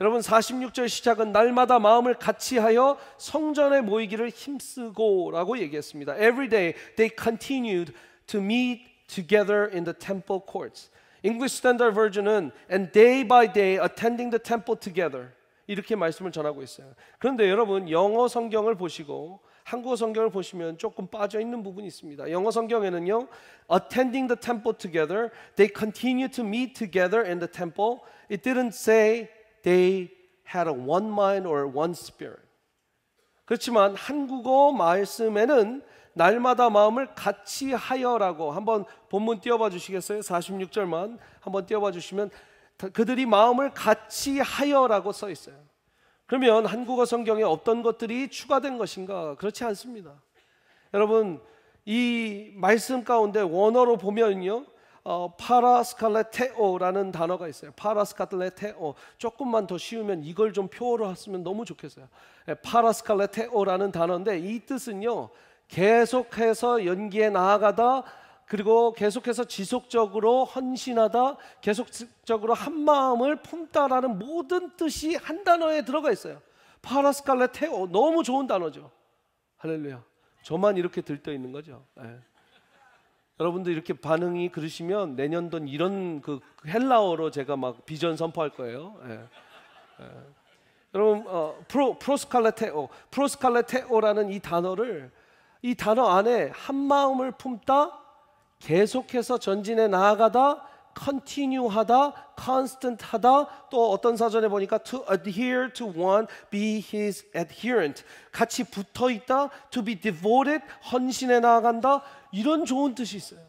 여러분 46절 시작은 날마다 마음을 같이 하여 성전에 모이기를 힘쓰고라고 얘기했습니다. Every day they continued to meet together in the temple courts. English Standard Version은 and day by day attending the temple together 이렇게 말씀을 전하고 있어요. 그런데 여러분 영어 성경을 보시고 한국어 성경을 보시면 조금 빠져 있는 부분이 있습니다. 영어 성경에는요, attending the temple together, they continue to meet together in the temple. It didn't say they had one mind or one spirit. 그렇지만 한국어 말씀에는 날마다 마음을 같이 하여라고 한번 본문 띄워봐 주시겠어요? 46절만 한번 띄워봐 주시면 그들이 마음을 같이 하여라고 써 있어요. 그러면 한국어 성경에 없던 것들이 추가된 것인가? 그렇지 않습니다. 여러분 이 말씀 가운데 원어로 보면요. 어, 파라스칼레테오라는 단어가 있어요. 파라스칼레테오. 조금만 더 쉬우면 이걸 좀 표어로 했으면 너무 좋겠어요. 예, 파라스칼레테오라는 단어인데 이 뜻은요. 계속해서 연기에 나아가다 그리고 계속해서 지속적으로 헌신하다 계속적으로 한 마음을 품다라는 모든 뜻이 한 단어에 들어가 있어요. 파라스칼레테오 너무 좋은 단어죠. 할렐루야. 저만 이렇게 들떠 있는 거죠. 예. 여러분들 이렇게 반응이 그러시면 내년도는 이런 그 헬라어로 제가 막 비전 선포할 거예요. 예. 예. 여러분 어, 프로 프로스칼레테오 프로스칼레테오라는 이 단어를 이 단어 안에 한 마음을 품다 계속해서 전진해 나아가다 continue하다, constant하다, 또 어떤 사전에 보니까 to adhere to one, be his adherent. 같이 붙어 있다, to be devoted, 헌신해 나아간다. 이런 좋은 뜻이 있어요.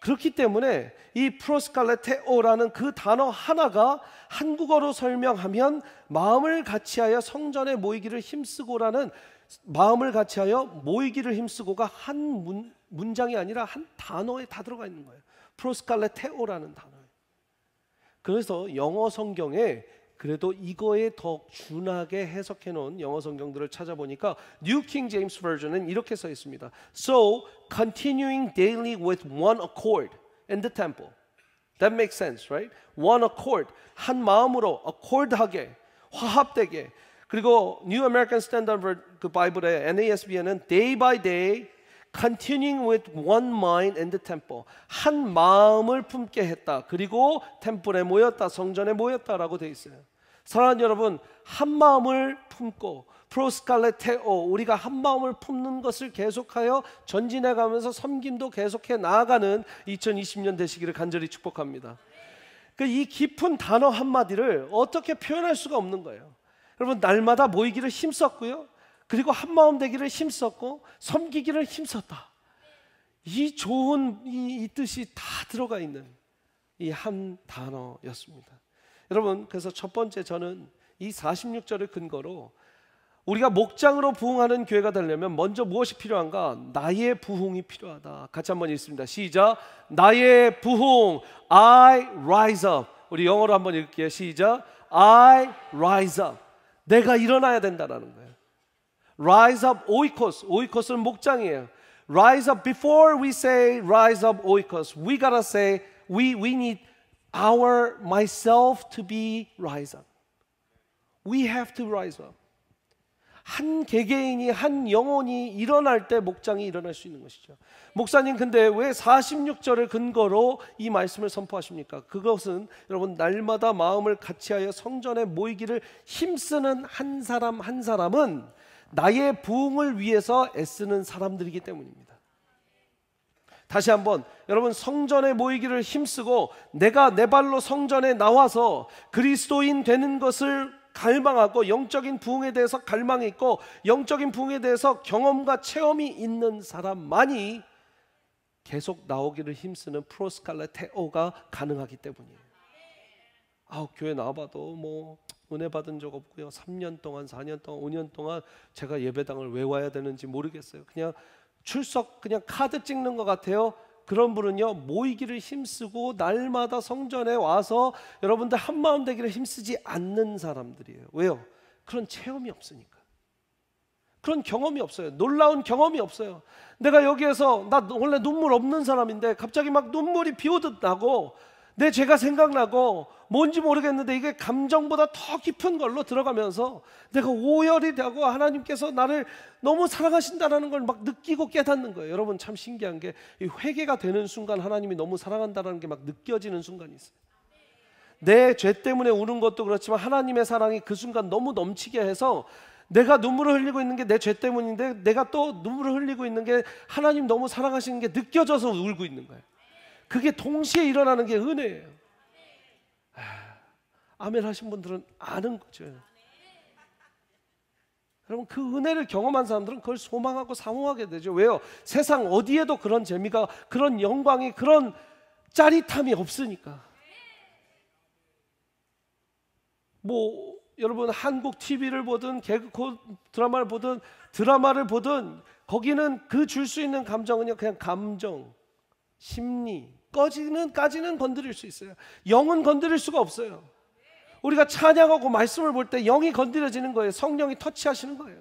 그렇기 때문에 이 프로스칼레테오라는 그 단어 하나가 한국어로 설명하면 마음을 같이하여 성전에 모이기를 힘쓰고라는 마음을 같이하여 모이기를 힘쓰고가 한 문, 문장이 아니라 한 단어에 다 들어가 있는 거예요. 프로스칼레테오라는 단어예요. 그래서 영어 성경에 그래도 이거에 더 준하게 해석해 놓은 영어 성경들을 찾아보니까 New King James Version은 이렇게 써 있습니다. So continuing daily with one accord in the temple. That makes sense, right? One accord. 한 마음으로 accord하게 화합되게. 그리고 New American Standard 그 바이블의 NASB에는 day by day Continuing with one mind in the temple. 한 마음을 품게 했다. 그리고 템플에 모였다. 성전에 모였다라고 돼 있어요. 사랑하는 여러분, 한 마음을 품고 프로스칼레테오 우리가 한 마음을 품는 것을 계속하여 전진해 가면서 섬김도 계속해 나아가는 2020년 되시기를 간절히 축복합니다. 그 이 깊은 단어 한마디를 어떻게 표현할 수가 없는 거예요. 여러분 날마다 모이기를 힘썼고요. 그리고 한마음 되기를 힘썼고 섬기기를 힘썼다. 이 좋은 이, 이 뜻이 다 들어가 있는 이 한 단어였습니다. 여러분, 그래서 첫 번째 저는 이 46절을 근거로 우리가 목장으로 부흥하는 교회가 되려면 먼저 무엇이 필요한가? 나의 부흥이 필요하다. 같이 한번 읽습니다. 시작. 나의 부흥. I rise up. 우리 영어로 한번 읽게요 시작. I rise up. 내가 일어나야 된다라는 거예요. rise up oikos. oikos은 목장이에요. rise up before we say rise up oikos. We gotta say we we need our myself to be rise up. We have to rise up. 한 개개인이 한 영혼이 일어날 때 목장이 일어날 수 있는 것이죠. 목사님 근데 왜 46절을 근거로 이 말씀을 선포하십니까? 그것은 여러분 날마다 마음을 같이하여 성전에 모이기를 힘쓰는 한 사람 한 사람은 나의 부흥을 위해서 애쓰는 사람들이기 때문입니다. 다시 한번 여러분 성전에 모이기를 힘쓰고 내가 내 발로 성전에 나와서 그리스도인 되는 것을 갈망하고 영적인 부흥에 대해서 갈망이 있고 영적인 부흥에 대해서 경험과 체험이 있는 사람만이 계속 나오기를 힘쓰는 프로스칼라 테오가 가능하기 때문이에요. 아, 교회 나와봐도 뭐 은혜 받은 적 없고요. 3년 동안, 4년 동안, 5년 동안 제가 예배당을 왜 와야 되는지 모르겠어요. 그냥 출석 그냥 카드 찍는 것 같아요. 그런 분은요 모이기를 힘쓰고 날마다 성전에 와서 여러분들 한 마음 되기를 힘쓰지 않는 사람들이에요. 왜요? 그런 체험이 없으니까. 그런 경험이 없어요. 놀라운 경험이 없어요. 내가 여기에서 나 원래 눈물 없는 사람인데 갑자기 막 눈물이 비오듯 나고 내 네, 죄가 생각나고 뭔지 모르겠는데 이게 감정보다 더 깊은 걸로 들어가면서 내가 오열이 되고 하나님께서 나를 너무 사랑하신다라는 걸 막 느끼고 깨닫는 거예요. 여러분 참 신기한 게 회개가 되는 순간 하나님이 너무 사랑한다라는 게 막 느껴지는 순간이 있어요. 내 죄 때문에 우는 것도 그렇지만 하나님의 사랑이 그 순간 너무 넘치게 해서 내가 눈물을 흘리고 있는 게 내 죄 때문인데 내가 또 눈물을 흘리고 있는 게 하나님 너무 사랑하시는 게 느껴져서 울고 있는 거예요. 그게 동시에 일어나는 게 은혜예요. 아, 아멘 하신 분들은 아는 거죠. 여러분 그 은혜를 경험한 사람들은 그걸 소망하고 사모하게 되죠. 왜요? 세상 어디에도 그런 재미가 그런 영광이 그런 짜릿함이 없으니까. 뭐 여러분 한국 TV를 보든 개그 드라마를 보든 드라마를 보든 거기는 그 줄 수 있는 감정은요 그냥 감정, 심리, 꺼지는까지는 건드릴 수 있어요. 영은 건드릴 수가 없어요. 우리가 찬양하고 말씀을 볼 때 영이 건드려지는 거예요. 성령이 터치하시는 거예요.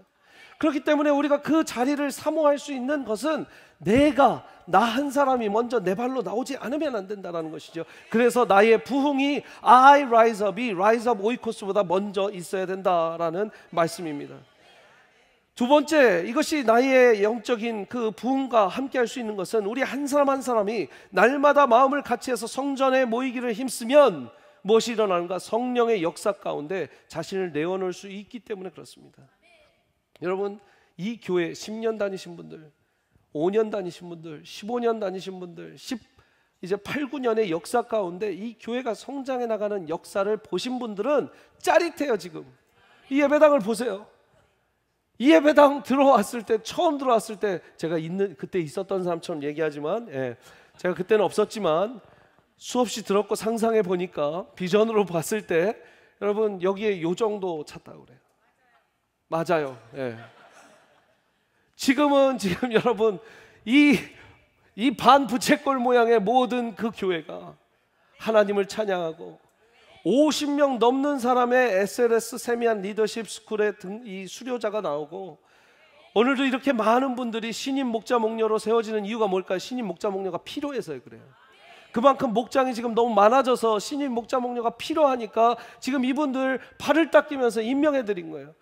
그렇기 때문에 우리가 그 자리를 사모할 수 있는 것은 내가 나 한 사람이 먼저 내 발로 나오지 않으면 안 된다라는 것이죠. 그래서 나의 부흥이 I rise up이 rise up 오이코스보다 먼저 있어야 된다라는 말씀입니다. 두 번째, 이것이 나의 영적인 그 부흥과 함께 할 수 있는 것은 우리 한 사람 한 사람이 날마다 마음을 같이 해서 성전에 모이기를 힘쓰면 무엇이 일어나는가? 성령의 역사 가운데 자신을 내어놓을 수 있기 때문에 그렇습니다. 여러분, 이 교회 10년 다니신 분들, 5년 다니신 분들, 15년 다니신 분들, 10, 이제 8, 9년의 역사 가운데 이 교회가 성장해 나가는 역사를 보신 분들은 짜릿해요, 지금. 이 예배당을 보세요. 이 예배당 들어왔을 때 처음 들어왔을 때 제가 있는 그때 있었던 사람처럼 얘기하지만 예, 제가 그때는 없었지만 수없이 들었고 상상해 보니까 비전으로 봤을 때 여러분 여기에 요 정도 찾다 그래요. 맞아요. 예. 지금은 지금 여러분 이 이 반 부채꼴 모양의 모든 그 교회가 하나님을 찬양하고 50명 넘는 사람의 SLS 세미한 리더십 스쿨의 등, 이 수료자가 나오고 오늘도 이렇게 많은 분들이 신임 목자 목녀로 세워지는 이유가 뭘까요? 신임 목자 목녀가 필요해서요 그래요. 그만큼 목장이 지금 너무 많아져서 신임 목자 목녀가 필요하니까 지금 이분들 발을 닦이면서 임명해 드린 거예요.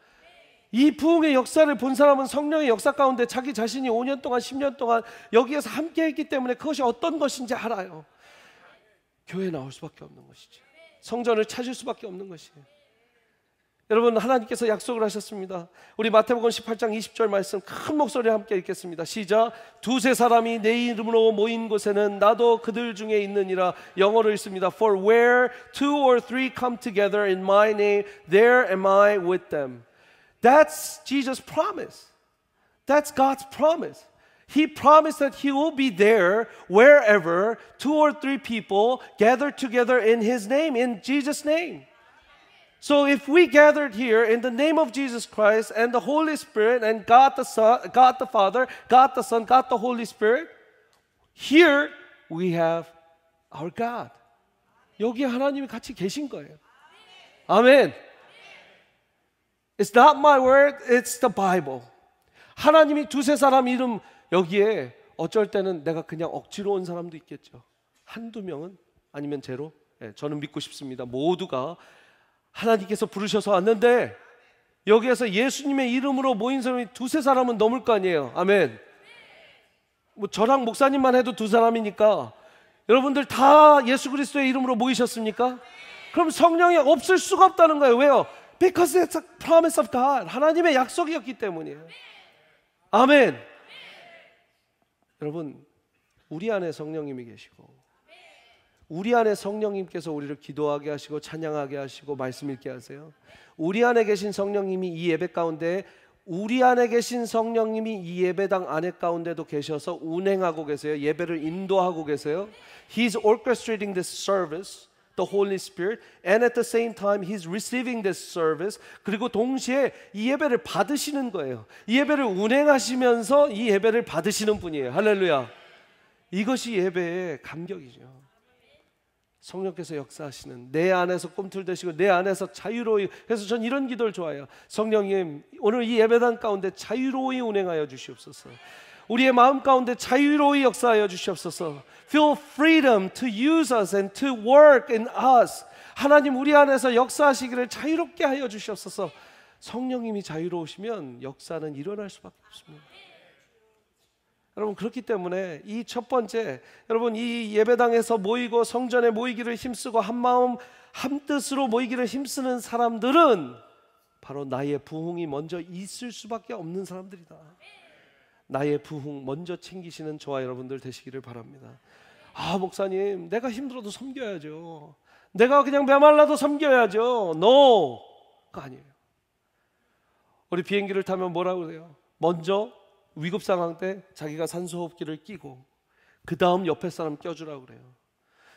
이 부흥의 역사를 본 사람은 성령의 역사 가운데 자기 자신이 5년 동안 10년 동안 여기에서 함께 했기 때문에 그것이 어떤 것인지 알아요. 교회 나올 수밖에 없는 것이죠. 성전을 찾을 수밖에 없는 것이에요. 여러분 하나님께서 약속을 하셨습니다. 우리 마태복음 18장 20절 말씀 큰 목소리와 함께 읽겠습니다. 시작. 두세 사람이 내 이름으로 모인 곳에는 나도 그들 중에 있느니라 영어로 읽습니다. For where two or three come together in my name, there am I with them. That's Jesus' promise. That's God's promise. He promised that He will be there wherever two or three people gather together in His name, in Jesus' name. So if we gathered here in the name of Jesus Christ and the Holy Spirit and God the Son, God the Father, God the Son, God the Holy Spirit, here we have our God. 여기 하나님이 같이 계신 거예요. Amen. It's not my word, it's the Bible. 하나님이 두세 사람 이름 여기에 어쩔 때는 내가 그냥 억지로 온 사람도 있겠죠. 한두 명은 아니면 제로. 예, 저는 믿고 싶습니다. 모두가 하나님께서 부르셔서 왔는데 여기에서 예수님의 이름으로 모인 사람이 두세 사람은 넘을 거 아니에요. 아멘. 뭐 저랑 목사님만 해도 두 사람이니까 여러분들 다 예수 그리스도의 이름으로 모이셨습니까? 그럼 성령이 없을 수가 없다는 거예요. 왜요? Because it's a promise of God. 하나님의 약속이었기 때문이에요. 아멘. 여러분 우리 안에 성령님이 계시고 우리 안에 성령님께서 우리를 기도하게 하시고 찬양하게 하시고 말씀 읽게 하세요. 우리 안에 계신 성령님이 이 예배 가운데 우리 안에 계신 성령님이 이 예배당 안에 가운데도 계셔서 운행하고 계세요. 예배를 인도하고 계세요. He's orchestrating this service. the Holy Spirit, and at the same time he's receiving this service. 그리고 동시에 이 예배를 받으시는 거예요. 이 예배를 운행하시면서 이 예배를 받으시는 분이에요. 할렐루야. 이것이 예배의 감격이죠. 성령께서 역사하시는 내 안에서 꿈틀대시고 내 안에서 자유로이 그래서 전 이런 기도를 좋아해요. 성령님 오늘 이 예배당 가운데 자유로이 운행하여 주시옵소서. 우리의 마음 가운데 자유로이 역사하여 주시옵소서. Feel freedom to use us and to work in us. 하나님 우리 안에서 역사하시기를 자유롭게 하여 주시옵소서. 성령님이 자유로우시면 역사는 일어날 수밖에 없습니다. 여러분 그렇기 때문에 이 첫 번째 여러분 이 예배당에서 모이고 성전에 모이기를 힘쓰고 한 마음 한 뜻으로 모이기를 힘쓰는 사람들은 바로 나의 부흥이 먼저 있을 수밖에 없는 사람들이다. 나의 부흥 먼저 챙기시는 저와 여러분들 되시기를 바랍니다. 아, 목사님, 내가 힘들어도 섬겨야죠. 내가 그냥 메말라도 섬겨야죠. No! 그 아니에요. 우리 비행기를 타면 뭐라고 그래요? 먼저 위급 상황 때 자기가 산소호흡기를 끼고 그 다음 옆에 사람 껴주라고 그래요.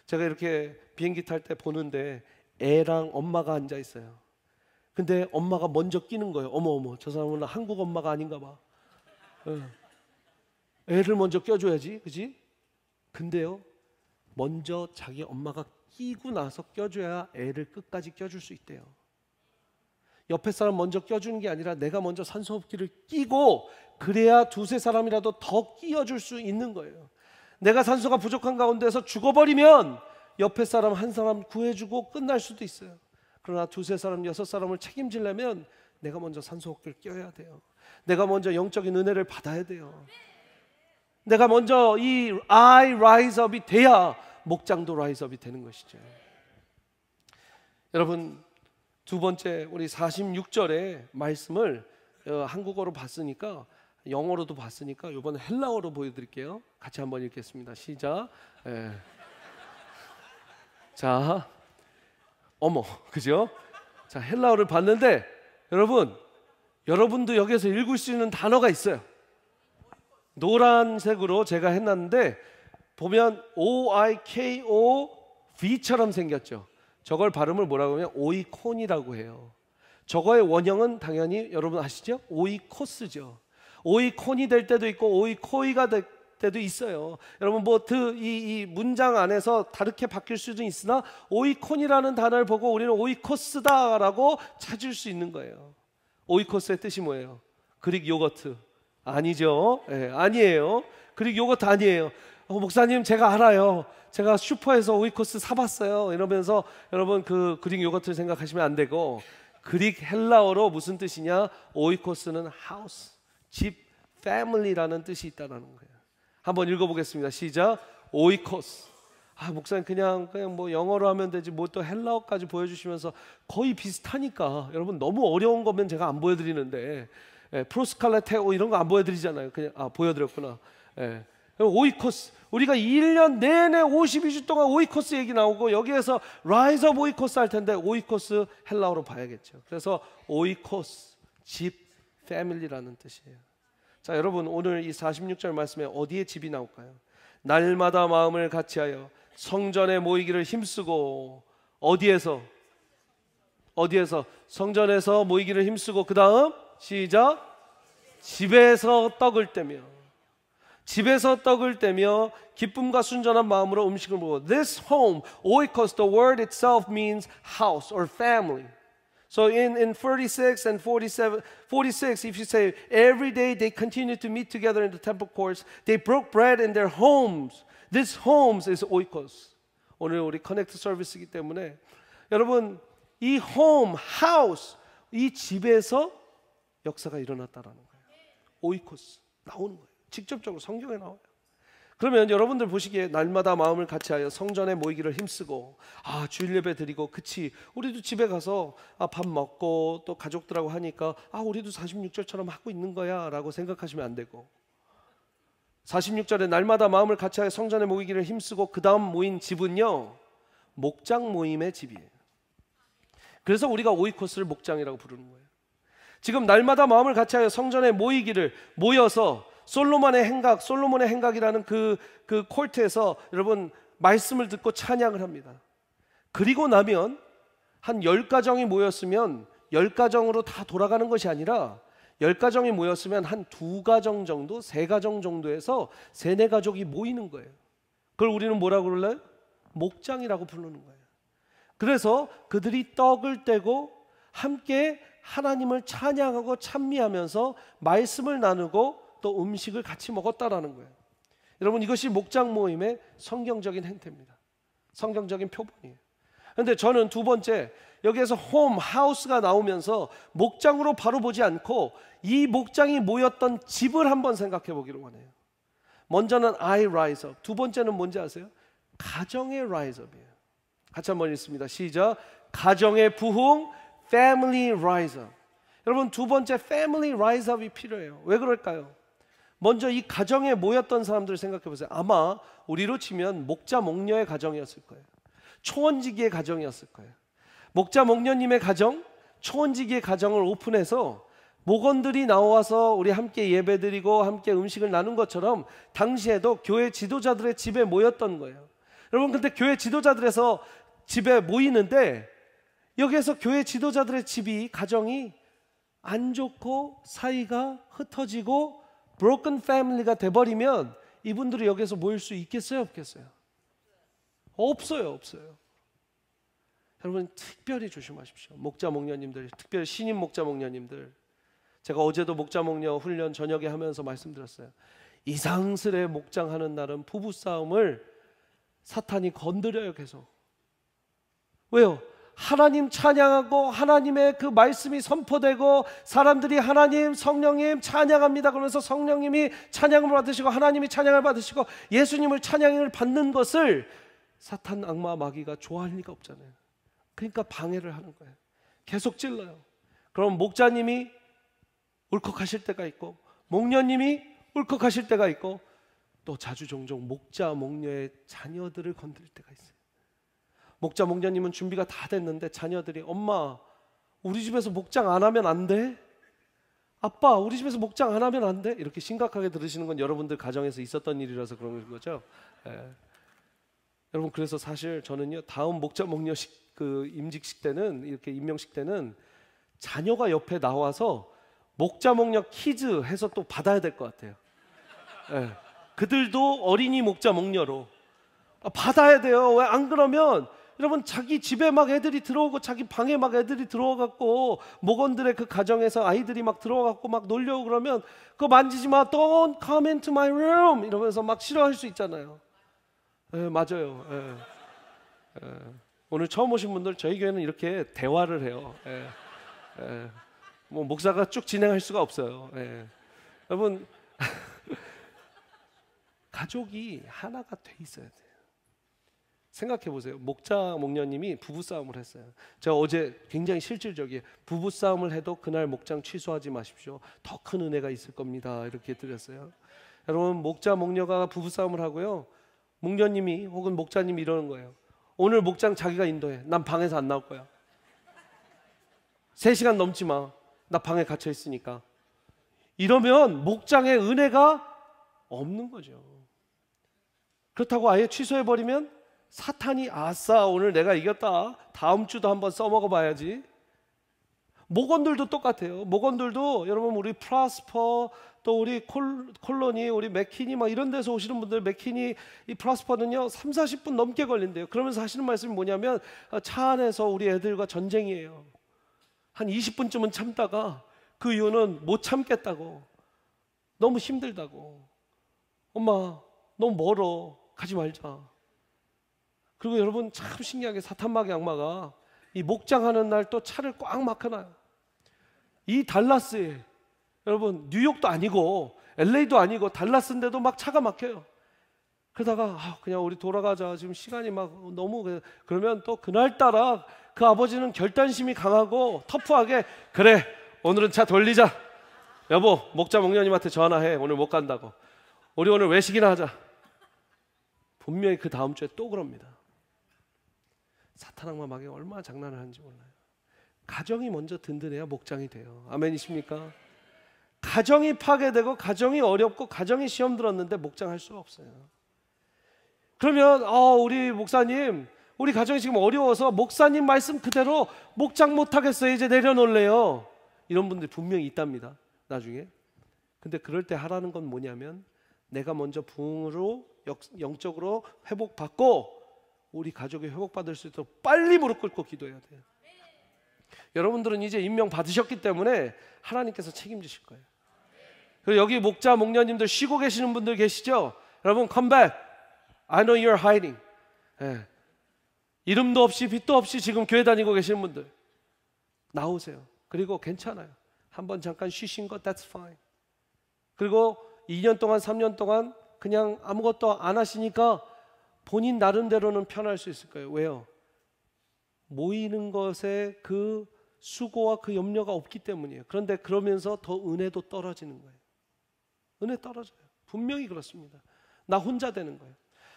제가 이렇게 비행기 탈 때 보는데 애랑 엄마가 앉아 있어요. 근데 엄마가 먼저 끼는 거예요. 어머 어머, 저 사람은 한국 엄마가 아닌가 봐. 예. 애를 먼저 껴줘야지, 그지? 근데요, 먼저 자기 엄마가 끼고 나서 껴줘야 애를 끝까지 껴줄 수 있대요. 옆에 사람 먼저 껴주는 게 아니라 내가 먼저 산소호흡기를 끼고 그래야 두세 사람이라도 더 끼워줄 수 있는 거예요. 내가 산소가 부족한 가운데서 죽어버리면 옆에 사람 한 사람 구해주고 끝날 수도 있어요. 그러나 두세 사람, 여섯 사람을 책임지려면 내가 먼저 산소 호흡기를 껴야 돼요. 내가 먼저 영적인 은혜를 받아야 돼요. 내가 먼저 이 I rise up이 돼야 목장도 rise up이 되는 것이죠. 여러분 두 번째 우리 46절의 말씀을 어, 한국어로 봤으니까 영어로도 봤으니까 이번 헬라어로 보여드릴게요. 같이 한번 읽겠습니다. 시작. 에. 예. 자, 어머, 그죠? 자 헬라어를 봤는데 여러분, 여러분도 여기에서 읽을 수 있는 단어가 있어요. 노란색으로 제가 해는데 보면 O-I-K-O-V처럼 생겼죠. 저걸 발음을 뭐라고 하면 오이콘이라고 해요. 저거의 원형은 당연히 여러분 아시죠? 오이코스죠. 오이콘이 될 때도 있고 오이코이가 때도 있어요. 여러분 뭐이 이 문장 안에서 다르게 바뀔 수도 있으나 오이콘이라는 단어를 보고 우리는 오이코스다라고 찾을 수 있는 거예요. 오이코스의 뜻이 뭐예요? 그릭 요거트 아니죠? 네, 아니에요. 그릭 요거트 아니에요. 어, 목사님 제가 알아요. 제가 슈퍼에서 오이코스 사봤어요. 이러면서 여러분 그 그릭 요거트를 생각하시면 안 되고 그릭 헬라어로 무슨 뜻이냐? 오이코스는 하우스, 집, 패밀리라는 뜻이 있다라는 거예요. 한번 읽어보겠습니다. 시작. 오이코스. 아, 목사님 그냥 그냥 뭐 영어로 하면 되지 뭐 또 헬라어까지 보여주시면서 거의 비슷하니까 여러분 너무 어려운 거면 제가 안 보여드리는데 예, 프로스칼레테오 이런 거 안 보여드리잖아요. 그냥 아 보여드렸구나. 예. 오이코스 우리가 1년 내내 52주 동안 오이코스 얘기 나오고 여기에서 라이저 오이코스 할 텐데 오이코스 헬라어로 봐야겠죠. 그래서 오이코스 집 패밀리라는 뜻이에요. 자, 여러분 오늘 이 46절 말씀에 어디에 집이 나올까요? 날마다 마음을 같이하여 성전에 모이기를 힘쓰고 어디에서 어디에서 성전에서 모이기를 힘쓰고 그다음 시작 집에서 떡을 떼며 집에서 떡을 떼며 기쁨과 순전한 마음으로 음식을 먹어. This home, oikos, the word itself means house or family. So in, in 36 and 47, 46, if you say, every day they continued to meet together in the temple courts, they broke bread in their homes. This homes is oikos. 오늘 우리 커넥트 서비스이기 때문에 여러분 이 home, house, 이 집에서 역사가 일어났다라는 거예요. 오이코스 나오는 거예요. 직접적으로 성경에 나와요. 그러면 여러분들 보시기에 날마다 마음을 같이하여 성전에 모이기를 힘쓰고 아 주일 예배 드리고 그치 우리도 집에 가서 아, 밥 먹고 또 가족들하고 하니까 아 우리도 46절처럼 하고 있는 거야라고 생각하시면 안 되고 46절에 날마다 마음을 같이하여 성전에 모이기를 힘쓰고 그 다음 모인 집은요 목장 모임의 집이에요. 그래서 우리가 오이코스를 목장이라고 부르는 거예요. 지금 날마다 마음을 같이하여 성전에 모이기를 모여서 솔로몬의 행각, 솔로몬의 행각이라는 그, 그 콜트에서 여러분 말씀을 듣고 찬양을 합니다. 그리고 나면 한 열 가정이 모였으면 열 가정으로 다 돌아가는 것이 아니라 열 가정이 모였으면 한 두 가정 정도, 세 가정 정도에서 세네 가족이 모이는 거예요. 그걸 우리는 뭐라고 그럴래요? 목장이라고 부르는 거예요. 그래서 그들이 떡을 떼고 함께 하나님을 찬양하고 찬미하면서 말씀을 나누고 또 음식을 같이 먹었다라는 거예요. 여러분 이것이 목장 모임의 성경적인 행태입니다. 성경적인 표본이에요. 그런데 저는 두 번째 여기에서 홈, 하우스가 나오면서 목장으로 바로 보지 않고 이 목장이 모였던 집을 한번 생각해 보기를 원해요. 먼저는 I rise up. 두 번째는 뭔지 아세요? 가정의 rise up이에요. 같이 한번 읽습니다. 시작. 가정의 부흥, family rise up. 여러분 두 번째 family rise up이 필요해요. 왜 그럴까요? 먼저 이 가정에 모였던 사람들을 생각해 보세요. 아마 우리로 치면 목자 목녀의 가정이었을 거예요. 초원지기의 가정이었을 거예요. 목자 목녀님의 가정, 초원지기의 가정을 오픈해서 목원들이 나와서 우리 함께 예배드리고 함께 음식을 나눈 것처럼 당시에도 교회 지도자들의 집에 모였던 거예요. 여러분 근데 교회 지도자들에서 집에 모이는데 여기에서 교회 지도자들의 집이 가정이 안 좋고 사이가 흩어지고 브로큰 패밀리가 돼버리면 이분들이 여기서 모일 수 있겠어요? 없겠어요? 없어요, 없어요. 여러분 특별히 조심하십시오. 목자 목녀님들, 특별히 신임 목자 목녀님들. 제가 어제도 목자 목녀 훈련 저녁에 하면서 말씀드렸어요. 이상스레 목장하는 날은 부부 싸움을 사탄이 건드려요 계속. 왜요? 하나님 찬양하고 하나님의 그 말씀이 선포되고 사람들이 하나님 성령님 찬양합니다 그러면서 성령님이 찬양을 받으시고 하나님이 찬양을 받으시고 예수님을 찬양을 받는 것을 사탄 악마 마귀가 좋아할 리가 없잖아요. 그러니까 방해를 하는 거예요. 계속 찔러요. 그럼 목자님이 울컥하실 때가 있고 목녀님이 울컥하실 때가 있고 또 자주 종종 목자 목녀의 자녀들을 건드릴 때가 있어요. 목자 목녀님은 준비가 다 됐는데 자녀들이 엄마 우리 집에서 목장 안 하면 안 돼? 아빠 우리 집에서 목장 안 하면 안 돼? 이렇게 심각하게 들으시는 건 여러분들 가정에서 있었던 일이라서 그런 거죠. 예. 여러분 그래서 사실 저는요 다음 목자 목녀식 그 임직식 때는 이렇게 임명식 때는 자녀가 옆에 나와서 목자 목녀 키즈 해서 또 받아야 될 것 같아요. 예. 그들도 어린이 목자 목녀로 아, 받아야 돼요. 왜 안 그러면 여러분 자기 집에 막 애들이 들어오고 자기 방에 막 애들이 들어와갖고 모건들의그 가정에서 아이들이 막 들어와갖고 막 놀려고 그러면 그거 만지지 마 Don't come into my room 이러면서 막 싫어할 수 있잖아요 네, 맞아요 네. 네. 오늘 처음 오신 분들 저희 교회는 이렇게 대화를 해요 뭐 목사가 쭉 진행할 수가 없어요 여러분 가족이 하나가 돼 있어야 돼요 생각해 보세요. 목자 목녀님이 부부 싸움을 했어요. 제가 어제 굉장히 실질적이에요. 부부 싸움을 해도 그날 목장 취소하지 마십시오. 더 큰 은혜가 있을 겁니다. 이렇게 드렸어요. 여러분 목자 목녀가 부부 싸움을 하고요. 목녀님이 혹은 목자님이 이러는 거예요. 오늘 목장 자기가 인도해. 난 방에서 안 나올 거야. 3시간 넘지 마. 나 방에 갇혀 있으니까. 이러면 목장의 은혜가 없는 거죠. 그렇다고 아예 취소해 버리면 사탄이 아싸 오늘 내가 이겼다. 다음 주도 한번 써먹어 봐야지. 목원들도 똑같아요. 목원들도 여러분 우리 프라스퍼 또 우리 콜, 콜로니 우리 맥키니 막 이런 데서 오시는 분들 맥키니 이 프라스퍼는요 3, 40분 넘게 걸린대요. 그러면서 하시는 말씀이 뭐냐면 아, 차 안에서 우리 애들과 전쟁이에요. 한 20분쯤은 참다가 그 이유는 못 참겠다고 너무 힘들다고 엄마 너무 멀어 가지 말자 그리고 여러분 참 신기하게 사탄막 양마가 이 목장하는 날 또 차를 꽉 막혀놔요. 이 달라스에 여러분 뉴욕도 아니고 LA도 아니고 달라스인데도 막 차가 막혀요. 그러다가 아, 그냥 우리 돌아가자. 지금 시간이 막 너무 그, 그러면 또 그날 따라 그 아버지는 결단심이 강하고 터프하게 그래 오늘은 차 돌리자. 여보 목자 목련님한테 전화해 오늘 못 간다고. 우리 오늘 외식이나 하자. 분명히 그 다음 주에 또 그럽니다. 사탄왕마 마귀 얼마나 장난을 하는지 몰라요. 가정이 먼저 든든해야 목장이 돼요. 아멘이십니까? 가정이 파괴되고 가정이 어렵고 가정이 시험 들었는데 목장할 수가 없어요. 그러면 어, 우리 목사님 우리 가정이 지금 어려워서 목사님 말씀 그대로 목장 못 하겠어요. 이제 내려놓을래요. 이런 분들이 분명히 있답니다. 나중에. 근데 그럴 때 하라는 건 뭐냐면 내가 먼저 부흥으로 영적으로 회복받고 우리 가족이 회복받을 수 있도록 빨리 무릎 꿇고 기도해야 돼요. 여러분들은 이제 임명 받으셨기 때문에 하나님께서 책임지실 거예요. 그리고 여기 목자 목녀님들 쉬고 계시는 분들 계시죠? 여러분 컴백. I know you're hiding. 예. 이름도 없이 빚도 없이 지금 교회 다니고 계시는 분들 나오세요. 그리고 괜찮아요. 한번 잠깐 쉬신 것 that's fine. 그리고 2년 동안 3년 동안 그냥 아무것도 안 하시니까 본인 나름대로는 편할 수 있을 거예요. 왜요? 모이는 것에 그 수고와 그 염려가 없기 때문이에요. 그런데 그러면서 더 은혜도 떨어지는 거예요. 은혜 떨어져요. 분명히 그렇습니다. 나 혼자 되는 거예요.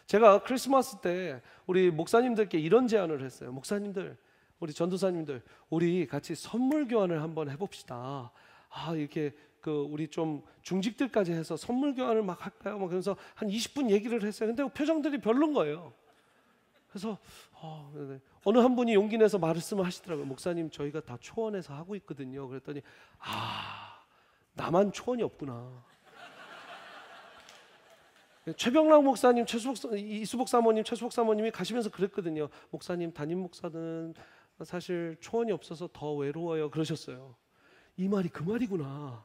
제가 크리스마스 때 우리 목사님들께 이런 제안을 했어요. 목사님들, 우리 전도사님들, 우리 같이 선물 교환을 한번 해봅시다. 아, 이렇게 그 우리 좀 중직들까지 해서 선물 교환을 막 할까요? 막 그래서 한 20분 얘기를 했어요. 근데 표정들이 별론 거예요. 그래서 어, 네. 어느 한 분이 용기 내서 말씀을 하시더라고요. 목사님 저희가 다 초원에서 하고 있거든요. 그랬더니 아 나만 초원이 없구나. 최병락 목사님, 최수복 이수복 사모님, 최수복 사모님이 가시면서 그랬거든요. 목사님 담임 목사는 사실 초원이 없어서 더 외로워요. 그러셨어요. 이 말이 그 말이구나.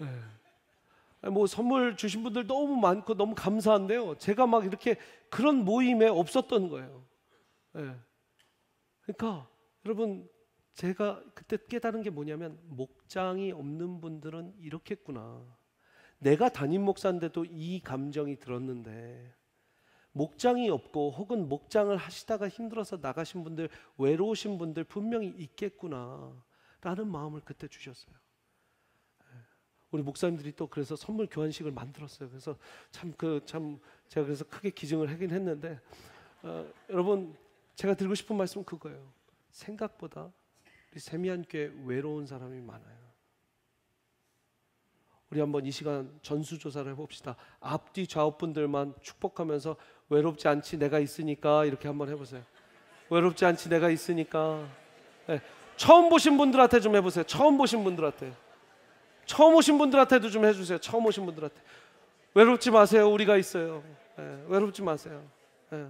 예. 뭐 선물 주신 분들 너무 많고 너무 감사한데요. 제가 막 이렇게 그런 모임에 없었던 거예요. 예. 그러니까 여러분 제가 그때 깨달은 게 뭐냐면 목장이 없는 분들은 이렇겠구나. 내가 담임 목사인데도 이 감정이 들었는데 목장이 없고 혹은 목장을 하시다가 힘들어서 나가신 분들 외로우신 분들 분명히 있겠구나 라는 마음을 그때 주셨어요. 우리 목사님들이 또 그래서 선물 교환식을 만들었어요. 그래서 참 그참 그, 제가 그래서 크게 기증을 하긴 했는데 어, 여러분 제가 드리고 싶은 말씀 은 그거예요. 생각보다 우리 세미한교 외로운 사람이 많아요. 우리 한번 이 시간 전수조사를 해봅시다. 앞뒤 좌우분들만 축복하면서 외롭지 않지 내가 있으니까 이렇게 한번 해보세요. 외롭지 않지 내가 있으니까. 네. 처음 보신 분들한테 좀 해보세요. 처음 보신 분들한테. 처음 오신 분들한테도 좀 해주세요. 처음 오신 분들한테 외롭지 마세요. 우리가 있어요. 네, 외롭지 마세요. 네.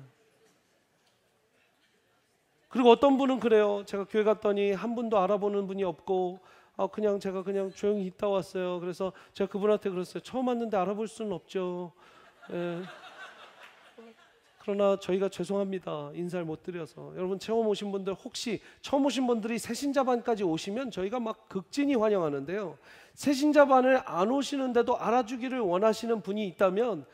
그리고 어떤 분은 그래요. 제가 교회 갔더니 한 분도 알아보는 분이 없고 아, 그냥 제가 그냥 조용히 있다 왔어요. 그래서 제가 그분한테 그랬어요. 처음 왔는데 알아볼 수는 없죠. 네. 그러나 저희가 죄송합니다. 인사를 못 드려서. 여러분 처음 오신 분들 혹시 처음 오신 분들이 새신자반까지 오시면 저희가 막 극진히 환영하는데요. 새신자반을 안 오시는데도 알아주기를 원하시는 분이 있다면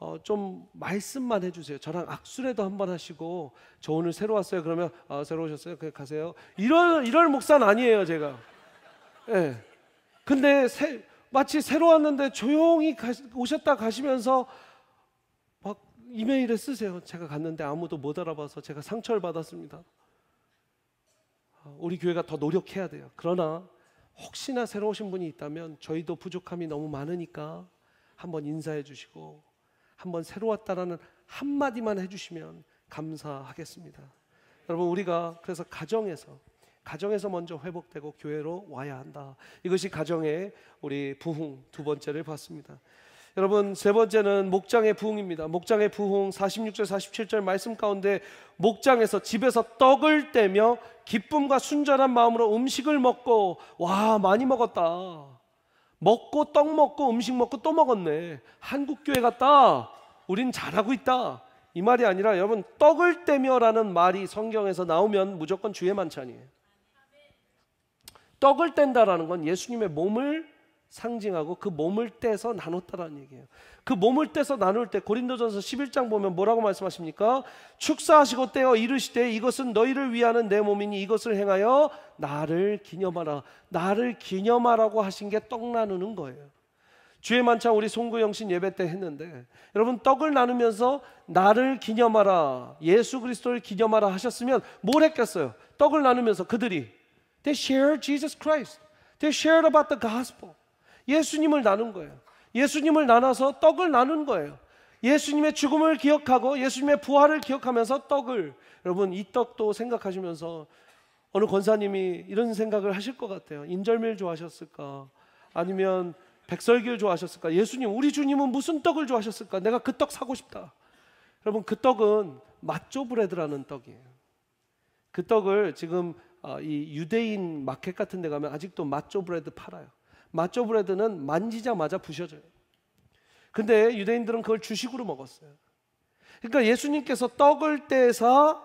어, 좀 말씀만 해주세요. 저랑 악수라도 한번 하시고 저 오늘 새로 왔어요. 그러면 아, 새로 오셨어요. 그냥 가세요. 이런 이럴 목사는 아니에요, 제가. 예. 네. 근데 새, 마치 새로 왔는데 조용히 가, 오셨다 가시면서 막 이메일에 쓰세요. 제가 갔는데 아무도 못 알아봐서 제가 상처를 받았습니다. 아, 우리 교회가 더 노력해야 돼요. 그러나 혹시나 새로 오신 분이 있다면 저희도 부족함이 너무 많으니까 한번 인사해 주시고 한번 새로 왔다라는 한마디만 해주시면 감사하겠습니다. 여러분, 우리가 그래서 가정에서, 가정에서 먼저 회복되고 교회로 와야 한다. 이것이 가정의 우리 부흥 두 번째를 봤습니다. 여러분 세 번째는 목장의 부흥입니다. 목장의 부흥 46절 47절 말씀 가운데 목장에서 집에서 떡을 떼며 기쁨과 순전한 마음으로 음식을 먹고 와 많이 먹었다. 먹고 떡 먹고 음식 먹고 또 먹었네. 한국 교회 갔다 우린 잘하고 있다. 이 말이 아니라 여러분 떡을 떼며라는 말이 성경에서 나오면 무조건 주의 만찬이에요. 떡을 뗀다라는 건 예수님의 몸을 상징하고 그 몸을 떼서 나눴다라는 얘기예요. 그 몸을 떼서 나눌 때 고린도전서 11장 보면 뭐라고 말씀하십니까? 축사하시고 떼어 이르시되 이것은 너희를 위하는 내 몸이니 이것을 행하여 나를 기념하라. 나를 기념하라고 하신 게 떡 나누는 거예요. 주의 만찬 우리 송구영신 예배 때 했는데 여러분 떡을 나누면서 나를 기념하라 예수 그리스도를 기념하라 하셨으면 뭘 했겠어요? 떡을 나누면서 그들이 They s h a r e Jesus Christ. They shared about the gospel. 예수님을 나눈 거예요. 예수님을 나눠서 떡을 나눈 거예요. 예수님의 죽음을 기억하고 예수님의 부활을 기억하면서 떡을 여러분 이 떡도 생각하시면서 어느 권사님이 이런 생각을 하실 것 같아요. 인절미를 좋아하셨을까? 아니면 백설기를 좋아하셨을까? 예수님 우리 주님은 무슨 떡을 좋아하셨을까? 내가 그 떡 사고 싶다. 여러분 그 떡은 맛조브레드라는 떡이에요. 그 떡을 지금 아, 이 유대인 마켓 같은 데 가면 아직도 맛조브레드 팔아요. 마초 브레드는 만지자마자 부셔져요. 근데 유대인들은 그걸 주식으로 먹었어요. 그러니까 예수님께서 떡을 떼서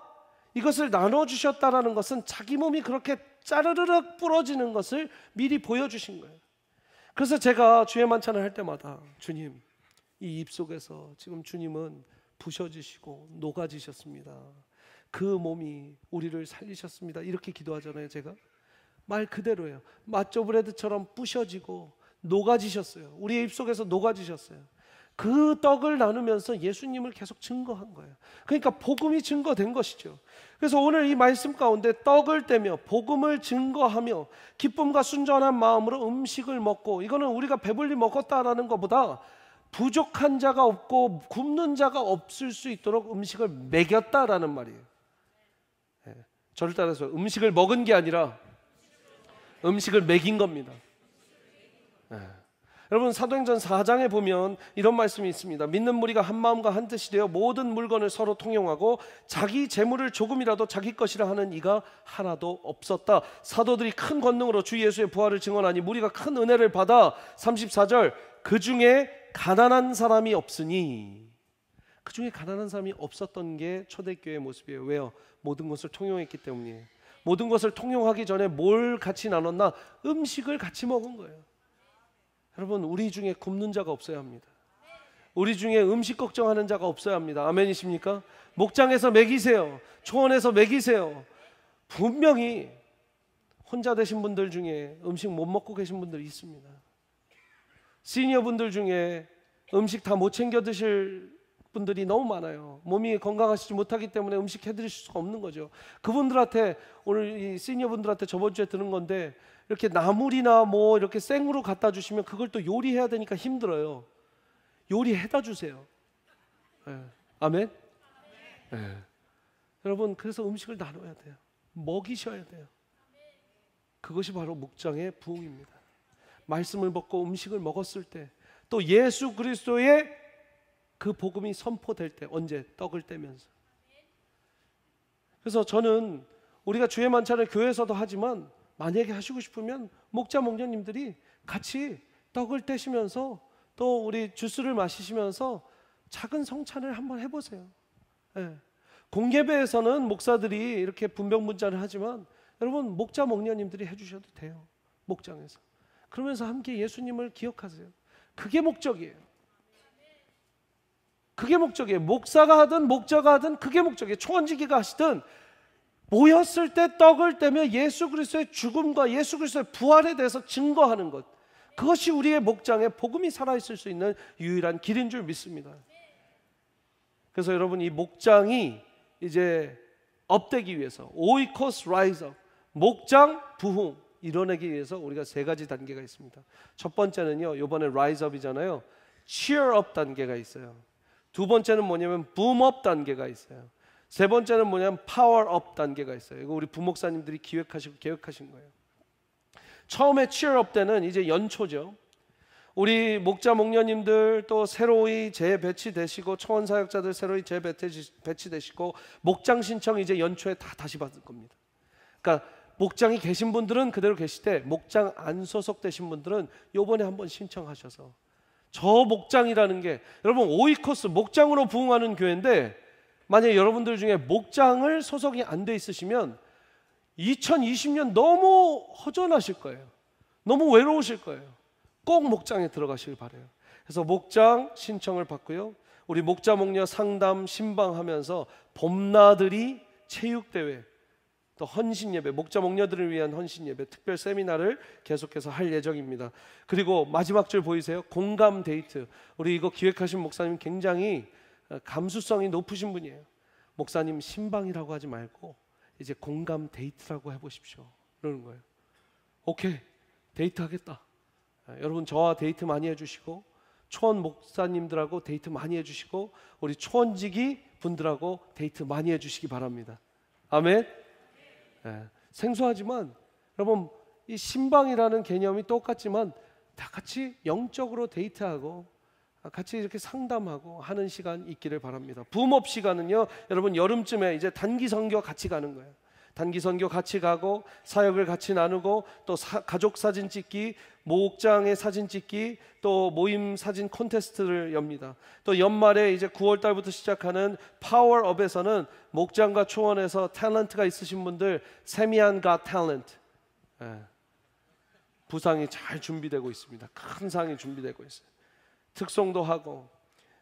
이것을 나눠 주셨다라는 것은 자기 몸이 그렇게 짜르르륵 부러지는 것을 미리 보여주신 거예요. 그래서 제가 주의 만찬을 할 때마다 주님 이입 속에서 지금 주님은 부셔지시고 녹아지셨습니다. 그 몸이 우리를 살리셨습니다. 이렇게 기도하잖아요, 제가. 말 그대로예요. 마조브레드처럼 부셔지고 녹아지셨어요. 우리의 입속에서 녹아지셨어요. 그 떡을 나누면서 예수님을 계속 증거한 거예요. 그러니까 복음이 증거된 것이죠. 그래서 오늘 이 말씀 가운데 떡을 떼며 복음을 증거하며 기쁨과 순전한 마음으로 음식을 먹고 이거는 우리가 배불리 먹었다라는 것보다 부족한 자가 없고 굶는 자가 없을 수 있도록 음식을 먹였다라는 말이에요. 예, 저를 따라서 음식을 먹은 게 아니라 음식을 먹인 겁니다. 네. 여러분 사도행전 4장에 보면 이런 말씀이 있습니다. 믿는 무리가 한 마음과 한 뜻이 되어 모든 물건을 서로 통용하고 자기 재물을 조금이라도 자기 것이라 하는 이가 하나도 없었다. 사도들이 큰 권능으로 주 예수의 부활을 증언하니 무리가 큰 은혜를 받아 34절 그 중에 가난한 사람이 없으니 그 중에 가난한 사람이 없었던 게 초대교회 모습이에요. 왜요? 모든 것을 통용했기 때문이에요. 모든 것을 통용하기 전에 뭘 같이 나눴나? 음식을 같이 먹은 거예요. 여러분, 우리 중에 굶는 자가 없어야 합니다. 우리 중에 음식 걱정하는 자가 없어야 합니다. 아멘이십니까? 목장에서 먹이세요. 초원에서 먹이세요. 분명히 혼자 되신 분들 중에 음식 못 먹고 계신 분들 있습니다. 시니어 분들 중에 음식 다 못 챙겨 드실 분들이 너무 많아요. 몸이 건강하시지 못하기 때문에 음식 해드릴 수가 없는 거죠. 그분들한테 오늘 이 시니어 분들한테 저번 주에 드는 건데 이렇게 나물이나 뭐 이렇게 생으로 갖다 주시면 그걸 또 요리해야 되니까 힘들어요. 요리해다 주세요. 네. 아멘. 네. 여러분 그래서 음식을 나눠야 돼요. 먹이셔야 돼요. 그것이 바로 목장의 부흥입니다. 말씀을 먹고 음식을 먹었을 때 또 예수 그리스도의 그 복음이 선포될 때 언제 떡을 떼면서 그래서 저는 우리가 주의 만찬을 교회에서도 하지만 만약에 하시고 싶으면 목자 목녀님들이 같이 떡을 떼시면서 또 우리 주스를 마시시면서 작은 성찬을 한번 해보세요. 네. 예. 공예배에서는 목사들이 이렇게 분명 문자를 하지만 여러분 목자 목녀님들이 해주셔도 돼요. 목장에서 그러면서 함께 예수님을 기억하세요. 그게 목적이에요. 그게 목적이에요. 목사가 하든 목자가 하든 그게 목적이에요. 총원지기가 하시든 모였을 때 떡을 떼며 예수 그리스도의 죽음과 예수 그리스도의 부활에 대해서 증거하는 것. 그것이 우리의 목장에 복음이 살아 있을 수 있는 유일한 길인 줄 믿습니다. 그래서 여러분 이 목장이 이제 업되기 위해서 오이코스 라이서 목장 부흥 이뤄내기 위해서 우리가 세 가지 단계가 있습니다. 첫 번째는요. 요번에 라이즈업이잖아요. 치얼업 단계가 있어요. 두 번째는 뭐냐면 붐업 단계가 있어요. 세 번째는 뭐냐면 파워업 단계가 있어요. 이거 우리 부목사님들이 기획하시고 계획하신 거예요. 처음에 치열업 때는 이제 연초죠. 우리 목자 목녀님들 또 새로이 재배치되시고 청원 사역자들 새로이 재배치되시고 목장 신청 이제 연초에 다 다시 받을 겁니다. 그러니까 목장이 계신 분들은 그대로 계시되 목장 안 소속되신 분들은 요번에 한번 신청하셔서 저 목장이라는 게 여러분 오이코스 목장으로 부흥하는 교회인데 만약 여러분들 중에 목장을 소속이 안 돼 있으시면 2020년 너무 허전하실 거예요. 너무 외로우실 거예요. 꼭 목장에 들어가시길 바래요. 그래서 목장 신청을 받고요. 우리 목자 목녀 상담 신방하면서 봄나들이 체육 대회 또 헌신 예배, 목자 목녀들을 위한 헌신 예배 특별 세미나를 계속해서 할 예정입니다. 그리고 마지막 줄 보이세요? 공감 데이트. 우리 이거 기획하신 목사님 굉장히 어, 감수성이 높으신 분이에요. 목사님 신방이라고 하지 말고 이제 공감 데이트라고 해보십시오. 그러는 거예요. 오케이, 데이트 하겠다. 아, 여러분 저와 데이트 많이 해주시고 초원 목사님들하고 데이트 많이 해주시고 우리 초원지기 분들하고 데이트 많이 해주시기 바랍니다. 아멘. 예, 생소하지만 여러분 이 신방이라는 개념이 똑같지만 다 같이 영적으로 데이트하고 같이 이렇게 상담하고 하는 시간 있기를 바랍니다. 붐업 시간은요, 여러분 여름쯤에 이제 단기 선교 같이 가는 거예요. 단기 선교 같이 가고 사역을 같이 나누고 또 사, 가족 사진 찍기 목장의 사진 찍기 또 모임 사진 콘테스트를 엽니다. 또 연말에 이제 9월 달부터 시작하는 파워업에서는 목장과 초원에서 탤런트가 있으신 분들 세미안과 탤런트 예. 부상이 잘 준비되고 있습니다. 큰 상이 준비되고 있어요. 특송도 하고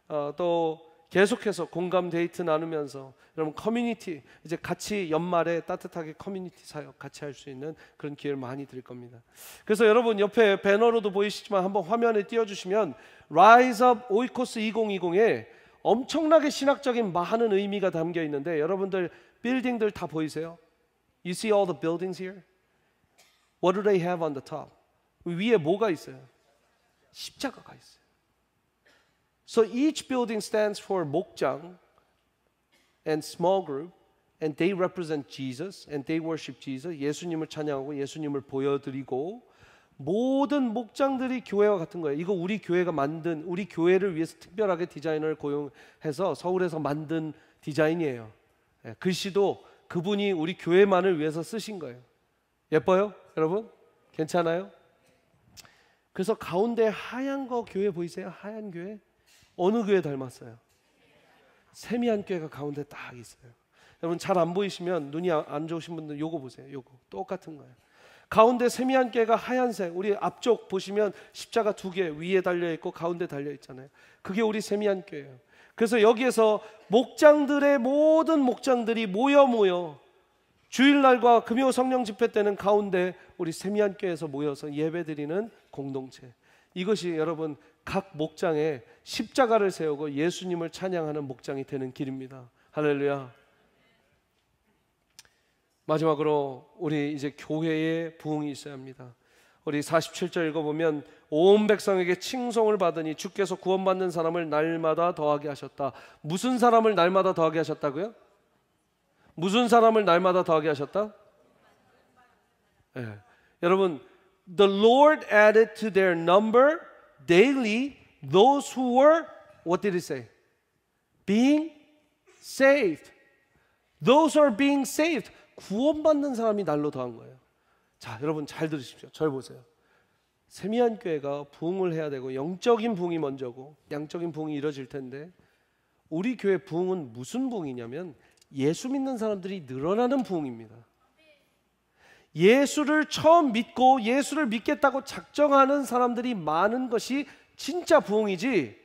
어, 또 계속해서 공감 데이트 나누면서 여러분 커뮤니티 이제 같이 연말에 따뜻하게 커뮤니티 사역 같이 할 수 있는 그런 기회를 많이 드릴 겁니다. 그래서 여러분 옆에 배너로도 보이시지만 한번 화면에 띄워주시면 Rise Up o i k o 2020에 엄청나게 신학적인 많은 의미가 담겨 있는데 여러분들 빌딩들 다 보이세요? You see all the buildings here? What do they have on the top? 위에 뭐가 있어요? 십자가가 있어요. So each building stands for 목장 and small group, and they represent Jesus, and they worship Jesus. 예수님을 찬양하고 예수님을 보여드리고 모든 목장들이 교회와 같은 거예요. 이거 우리 교회가 만든 우리 교회를 위해서 특별하게 디자이너를 고용해서 서울에서 만든 디자인이에요. 예, 글씨도 그분이 우리 교회만을 위해서 쓰신 거예요. 예뻐요, 여러분? 괜찮아요? 그래서 가운데 하얀 거 교회 보이세요? 하얀 교회? 어느 교회 닮았어요? 세미한 교회가 가운데 딱 있어요. 여러분 잘 안 보이시면 눈이 안 좋으신 분들 요거 보세요. 요거 똑같은 거예요. 가운데 세미한 깨가 하얀색 우리 앞쪽 보시면 십자가 두 개 위에 달려 있고 가운데 달려 있잖아요. 그게 우리 세미한 깨예요. 그래서 여기에서 목장들의 모든 목장들이 모여 모여 주일날과 금요 성령 집회 때는 가운데 우리 세미한 교에서 모여서 예배드리는 공동체. 이것이 여러분 각 목장의 십자가를 세우고 예수님을 찬양하는 목장이 되는 길입니다. 할렐루야. 마지막으로 우리 이제 교회의 부흥이 있어야 합니다. 우리 47절 읽어보면 온 백성에게 칭송을 받으니 주께서 구원받는 사람을 날마다 더하게 하셨다. 무슨 사람을 날마다 더하게 하셨다고요? 무슨 사람을 날마다 더하게 하셨다? 예. 여러분, the Lord added to their number daily those who were, what did it say? Being saved. Those are being saved. 구원받는 사람이 날로 더한 거예요. 자, 여러분 잘 들으십시오. 절 보세요. 세미한 교회가 부흥을 해야 되고 영적인 부흥이 먼저고 양적인 부흥이 이뤄질 텐데 우리 교회 부흥은 무슨 부흥이냐면 예수 믿는 사람들이 늘어나는 부흥입니다. 예수를 처음 믿고 예수를 믿겠다고 작정하는 사람들이 많은 것이 진짜 부흥이지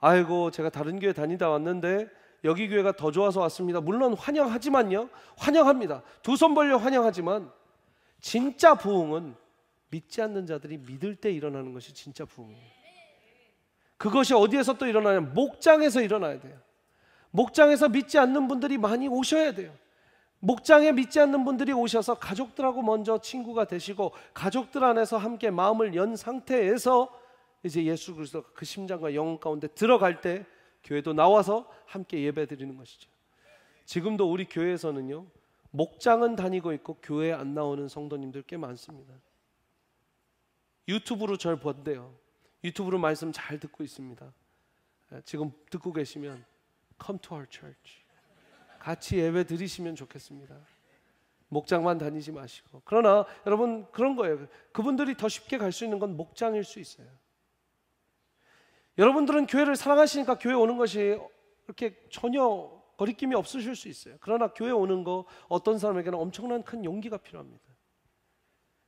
아이고 제가 다른 교회 다니다 왔는데 여기 교회가 더 좋아서 왔습니다. 물론 환영하지만요. 환영합니다. 두 손 벌려 환영하지만 진짜 부흥은 믿지 않는 자들이 믿을 때 일어나는 것이 진짜 부흥이에요. 그것이 어디에서 또일어나냐 목장에서 일어나야 돼요. 목장에서 믿지 않는 분들이 많이 오셔야 돼요. 목장에 믿지 않는 분들이 오셔서 가족들하고 먼저 친구가 되시고 가족들 안에서 함께 마음을 연 상태에서 이제 예수 그리스도가 그 심장과 영혼 가운데 들어갈 때 교회도 나와서 함께 예배드리는 것이죠. 지금도 우리 교회에서는요. 목장은 다니고 있고 교회에 안 나오는 성도님들 꽤 많습니다. 유튜브로 절 본대요. 유튜브로 말씀 잘 듣고 있습니다. 예, 지금 듣고 계시면 come to our church. 같이 예배 드리시면 좋겠습니다. 목장만 다니지 마시고. 그러나 여러분 그런 거예요. 그분들이 더 쉽게 갈 수 있는 건 목장일 수 있어요. 여러분들은 교회를 사랑하시니까 교회 오는 것이 그렇게 전혀 거리낌이 없으실 수 있어요. 그러나 교회 오는 거 어떤 사람에게는 엄청난 큰 용기가 필요합니다.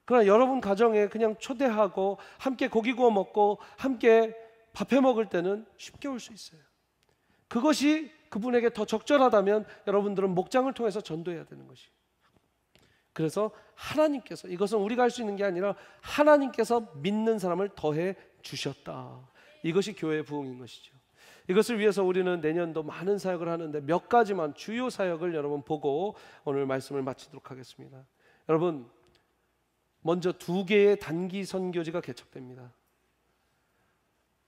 그러나 여러분 가정에 그냥 초대하고 함께 고기 구워 먹고 함께 밥해 먹을 때는 쉽게 올 수 있어요. 그것이 그분에게 더 적절하다면 여러분들은 목장을 통해서 전도해야 되는 것이. 그래서 하나님께서 이것은 우리가 할 수 있는 게 아니라 하나님께서 믿는 사람을 더해 주셨다. 이것이 교회의 부흥인 것이죠. 이것을 위해서 우리는 내년도 많은 사역을 하는데 몇 가지만 주요 사역을 여러분 보고 오늘 말씀을 마치도록 하겠습니다. 여러분 먼저 두 개의 단기 선교지가 개척됩니다.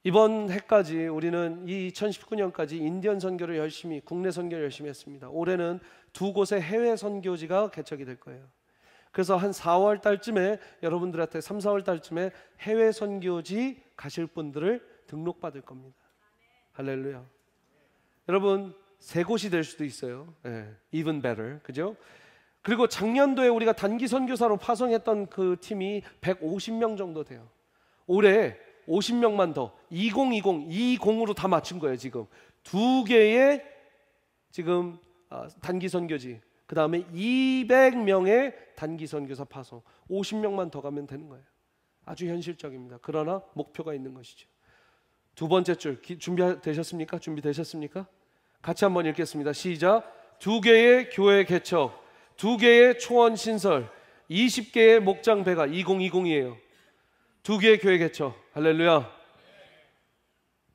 이번 해까지 우리는 이 2019년까지 인디언 선교를 열심히 국내 선교를 열심히 했습니다. 올해는 두 곳의 해외 선교지가 개척이 될 거예요. 그래서 한 4월 달쯤에 여러분들한테 3, 4월 달쯤에 해외 선교지 가실 분들을 등록받을 겁니다. 할렐루야. 여러분 새 곳이 될 수도 있어요. 예, even better, 그죠? 그리고 작년도에 우리가 단기 선교사로 파송했던 그 팀이 150명 정도 돼요. 올해 50명만 더 2020, 20으로 다 맞춘 거예요 지금 두 개의 지금 아, 단기 선교지 그 다음에 200명의 단기 선교사 파송 50명만 더 가면 되는 거예요. 아주 현실적입니다. 그러나 목표가 있는 것이죠. 두 번째 줄 준비되셨습니까? 준비되셨습니까? 같이 한번 읽겠습니다. 시작. 두 개의 교회 개척, 두 개의 초원 신설, 20개의 목장 배가 2020이에요. 두 개의 교회 개척. 할렐루야.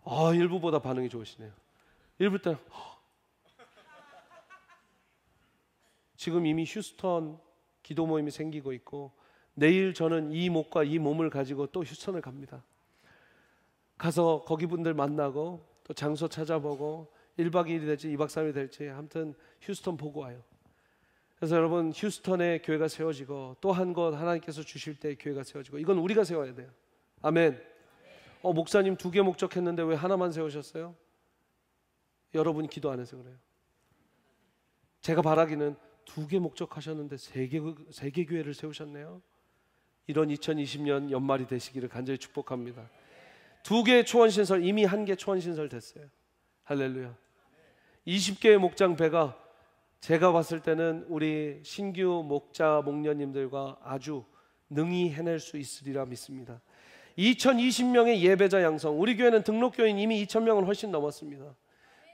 아, 일부보다 반응이 좋으시네요. 일부 때 지금 이미 휴스턴 기도 모임이 생기고 있고 내일 저는 이 목과 이 몸을 가지고 또 휴스턴을 갑니다. 가서 거기 분들 만나고 또 장소 찾아보고 1박 2일이 될지 2박 3일이 될지 아무튼 휴스턴 보고 와요. 그래서 여러분 휴스턴에 교회가 세워지고 또 한 곳 하나님께서 주실 때 교회가 세워지고 이건 우리가 세워야 돼요. 아멘. 어 목사님 두 개 목적했는데 왜 하나만 세우셨어요? 여러분 기도 안 해서 그래요. 제가 바라기는 두 개 목적하셨는데 세 개 세 개 교회를 세우셨네요. 이런 2020년 연말이 되시기를 간절히 축복합니다. 두 개의 초원신설 이미 한 개 초원신설 됐어요. 할렐루야. 20개의 목장 배가 제가 봤을 때는 우리 신규 목자 목녀님들과 아주 능히 해낼 수 있으리라 믿습니다. 2020명의 예배자 양성. 우리 교회는 등록교인 이미 2,000명을 훨씬 넘었습니다.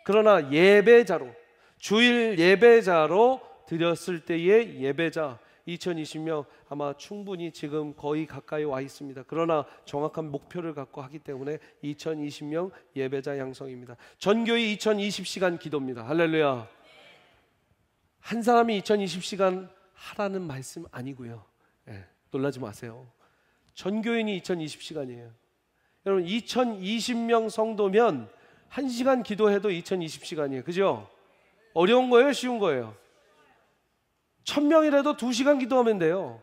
그러나 예배자로, 주일 예배자로 드렸을 때의 예배자, 2020년 아마 충분히 지금 거의 가까이 와 있습니다. 그러나 정확한 목표를 갖고 하기 때문에 2020년 예배자 양성입니다. 전교의 2020시간 기도입니다. 할렐루야. 한 사람이 2020시간 하라는 말씀 아니고요. 네, 놀라지 마세요. 전교인이 2020시간이에요. 여러분 2020명 성도면 1시간 기도해도 2020시간이에요. 그죠? 어려운 거예요, 쉬운 거예요? 천명이라도 두시간 기도하면 돼요.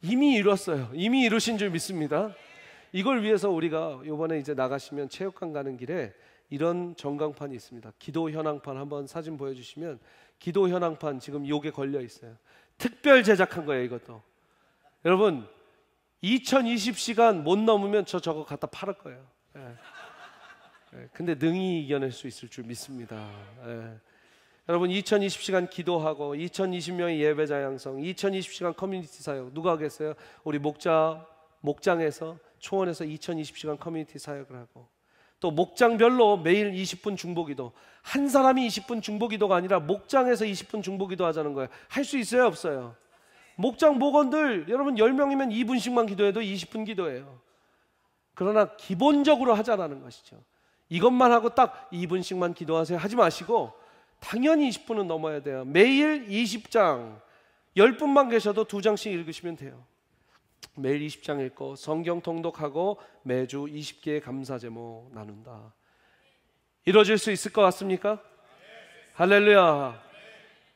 이미 이뤘어요. 이미 이루신 줄 믿습니다. 이걸 위해서 우리가 요번에 이제 나가시면 체육관 가는 길에 이런 전광판이 있습니다. 기도 현황판 한번 사진 보여주시면 기도 현황판 지금 요게 걸려 있어요. 특별 제작한 거예요, 이것도. 여러분, 2020시간 못 넘으면 저 저거 갖다 팔을 거예요. 예. 예. 근데 능히 이겨낼 수 있을 줄 믿습니다. 예. 여러분 2020시간 기도하고 2020명의 예배자 양성, 2020시간 커뮤니티 사역 누가 하겠어요? 우리 목자 목장에서 초원에서 2020시간 커뮤니티 사역을 하고 또 목장별로 매일 20분 중보기도 한 사람이 20분 중보기도가 아니라 목장에서 20분 중보기도 하자는 거예요. 할 수 있어요, 없어요? 목장 목원들 여러분 10명이면 2분씩만 기도해도 20분 기도해요 그러나 기본적으로 하자라는 것이죠. 이것만 하고 딱 2분씩만 기도하세요 하지 마시고 당연히 20분은 넘어야 돼요. 매일 20장, 10분만 계셔도 2장씩 읽으시면 돼요. 매일 20장 읽고 성경 통독하고 매주 20개의 감사 제목 나눈다. 이루어질 수 있을 것 같습니까? 할렐루야.